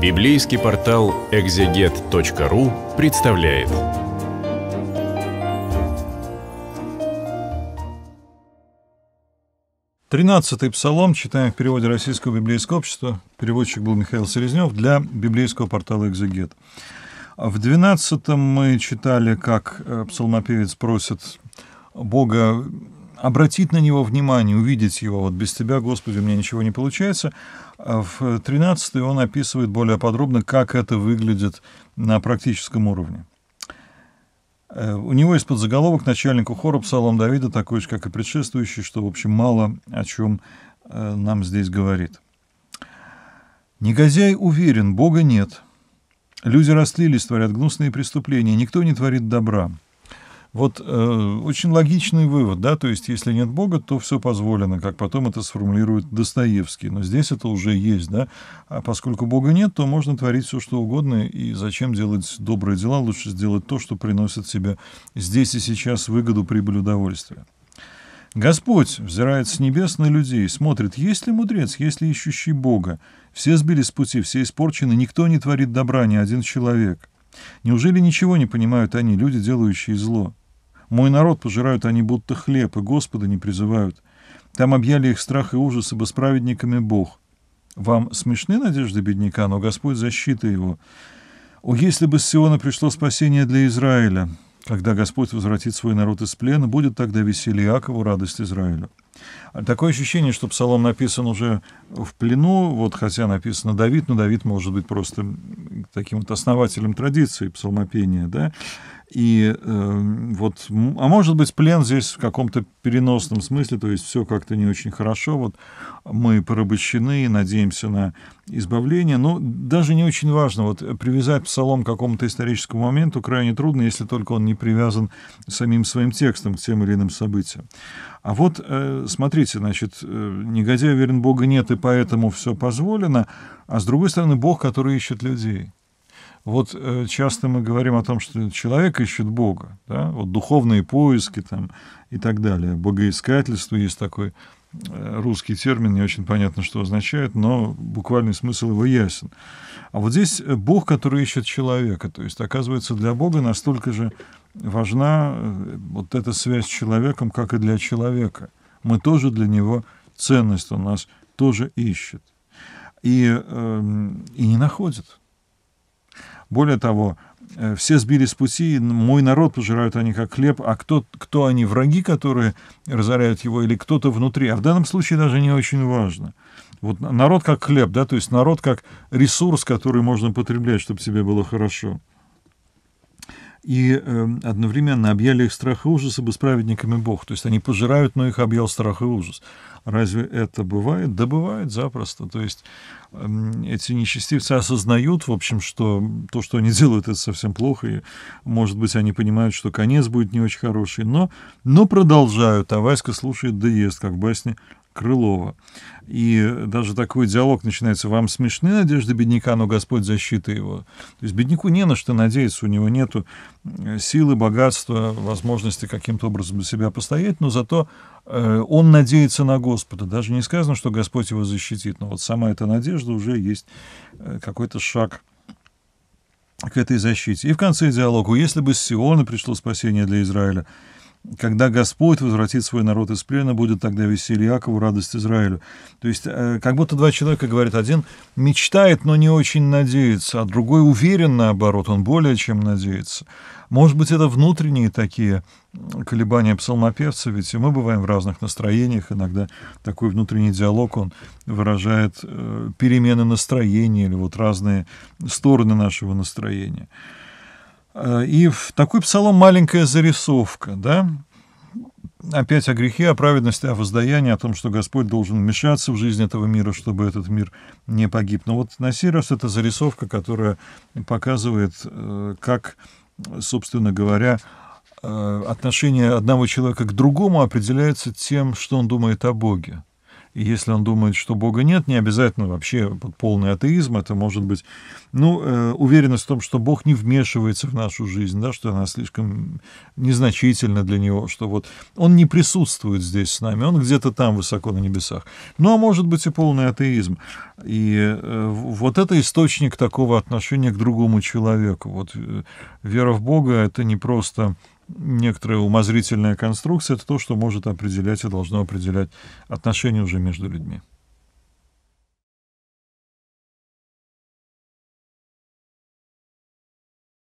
Библейский портал экзегет.ру представляет. Тринадцатый псалом читаем в переводе Российского библейского общества. Переводчик был Михаил Селезнев для библейского портала «Экзегет». В двенадцатом мы читали, как э, псалмопевец просит Бога обратить на него внимание, увидеть его. Вот без тебя, Господи, у меня ничего не получается. В 13 он описывает более подробно, как это выглядит на практическом уровне. Э, у него есть подзаголовок начальнику хора «Псалом Давида», такой же, как и предшествующий, что, в общем, мало о чем э, нам здесь говорит. «Негодяй уверен, Бога нет. Люди растлились, творят гнусные преступления, никто не творит добра. Вот э, очень логичный вывод, да, то есть если нет Бога, то все позволено, как потом это сформулирует Достоевский. Но здесь это уже есть, да. А поскольку Бога нет, то можно творить все, что угодно, и зачем делать добрые дела, лучше сделать то, что приносит себе здесь и сейчас выгоду, прибыль, удовольствие. Господь взирает с небес на людей, смотрит, есть ли мудрец, есть ли ищущий Бога. Все сбились с пути, все испорчены, никто не творит добра, ни один человек. Неужели ничего не понимают они, люди, делающие зло? Мой народ пожирают они будто хлеб, и Господа не призывают. Там объяли их страх и ужас, ибо с праведниками Бог. Вам смешны надежды бедняка, но Господь защита его. О, если бы с Сиона пришло спасение для Израиля! Когда Господь возвратит свой народ из плена, будет тогда веселье Иакову, радость Израилю. Такое ощущение, что псалом написан уже в плену, вот хотя написано Давид, но Давид может быть просто таким вот основателем традиции псалмопения, да, и э, вот, а может быть, плен здесь в каком-то переносном смысле, то есть все как-то не очень хорошо. Вот мы порабощены, и надеемся на избавление. Но ну, даже не очень важно, вот э, привязать псалом к какому-то историческому моменту крайне трудно, если только он не привязан самим своим текстом к тем или иным событиям. А вот, э, смотрите, значит, э, негодяй верен Бога нет, и поэтому все позволено, а с другой стороны, Бог, который ищет людей. Вот э, часто мы говорим о том, что человек ищет Бога, да? вот духовные поиски там и так далее, богоискательство есть такой э, русский термин, не очень понятно, что означает, но буквальный смысл его ясен. А вот здесь э, Бог, который ищет человека, то есть оказывается для Бога настолько же важна вот эта связь с человеком, как и для человека. Мы тоже для него ценность, он нас тоже ищет. И, эм, и не находит. Более того, э, все сбили с пути, мой народ пожирают они как хлеб, а кто, кто они, враги, которые разоряют его, или кто-то внутри. А в данном случае даже не очень важно. Вот народ как хлеб, да, то есть народ как ресурс, который можно потреблять, чтобы тебе было хорошо и э, одновременно объяли их страх и ужас, ибо с праведниками Бог. То есть они пожирают, но их объял страх и ужас. Разве это бывает? Да бывает запросто. То есть э, эти нечестивцы осознают, в общем, что то, что они делают, это совсем плохо, и, может быть, они понимают, что конец будет не очень хороший, но, но продолжают, а Васька слушает да ест, как в басне Крылова. И даже такой диалог начинается «Вам смешны надежды бедняка, но Господь защита его». То есть бедняку не на что надеяться, у него нет э, силы, богатства, возможности каким-то образом для себя постоять, но зато э, он надеется на Господа. Даже не сказано, что Господь его защитит, но вот сама эта надежда уже есть э, какой-то шаг к этой защите. И в конце диалогу «Если бы с Сиона пришло спасение для Израиля», когда Господь возвратит свой народ из плена, будет тогда веселье Якову, радость Израилю. То есть, э, как будто два человека говорят, один мечтает, но не очень надеется, а другой уверен, наоборот, он более чем надеется. Может быть, это внутренние такие колебания псалмопевца, ведь и мы бываем в разных настроениях, иногда такой внутренний диалог, он выражает э, перемены настроения или вот разные стороны нашего настроения. Э, и в такой псалом маленькая зарисовка, да? Опять о грехе, о праведности, о воздаянии, о том, что Господь должен вмешаться в жизнь этого мира, чтобы этот мир не погиб. Но вот на сей раз это зарисовка, которая показывает, э, как, собственно говоря, э, отношение одного человека к другому определяется тем, что он думает о Боге. И если он думает, что Бога нет, не обязательно вообще полный атеизм, это может быть, ну, э, уверенность в том, что Бог не вмешивается в нашу жизнь, да, что она слишком незначительна для него, что вот он не присутствует здесь с нами, он где-то там высоко на небесах. Ну, а может быть и полный атеизм. И э, вот это источник такого отношения к другому человеку. Вот э, вера в Бога — это не просто некоторая умозрительная конструкция, это то, что может определять и должно определять отношения уже между людьми.